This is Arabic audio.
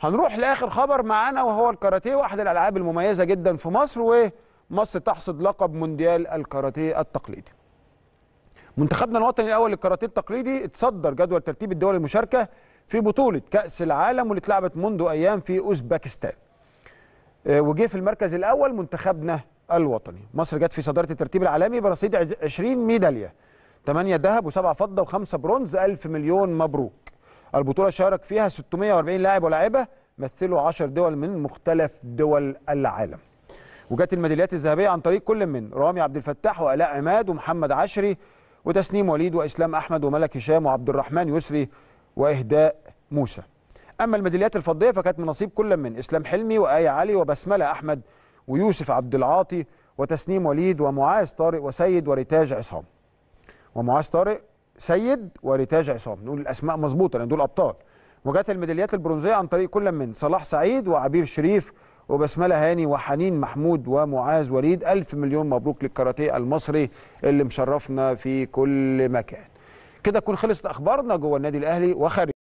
هنروح لاخر خبر معانا وهو الكاراتيه واحد الالعاب المميزه جدا في مصر ومصر تحصد لقب مونديال الكاراتيه التقليدي. منتخبنا الوطني الاول للكاراتيه التقليدي اتصدر جدول ترتيب الدول المشاركه في بطوله كاس العالم واللي اتلعبت منذ ايام في اوزبكستان. آه، وجه في المركز الاول منتخبنا الوطني. مصر جت في صداره الترتيب العالمي برصيد 20 ميداليه 8 ذهب و7 فضه و5 برونز 1000 مليون مبروك. البطوله شارك فيها 640 لاعب ولاعبه مثلوا 10 دول من مختلف دول العالم وجت الميداليات الذهبيه عن طريق كل من رامي عبد الفتاح والاء عماد ومحمد عشري وتسنيم وليد واسلام احمد وملك هشام وعبد الرحمن يسري واهداء موسى اما الميداليات الفضيه فكانت من نصيب كل من اسلام حلمي وايه علي وبسمله احمد ويوسف عبد العاطي وتسنيم وليد ومعاذ طارق وسيد وريتاج عصام ومعاذ طارق سيد وريتاج عصام نقول الاسماء مظبوطه لان دول ابطال وجات الميداليات البرونزيه عن طريق كل من صلاح سعيد وعبير شريف وبسمله هاني وحنين محمود ومعاذ وليد ألف مليون مبروك للكاراتيه المصري اللي مشرفنا في كل مكان كده تكون خلصت اخبارنا جوه النادي الاهلي وخارج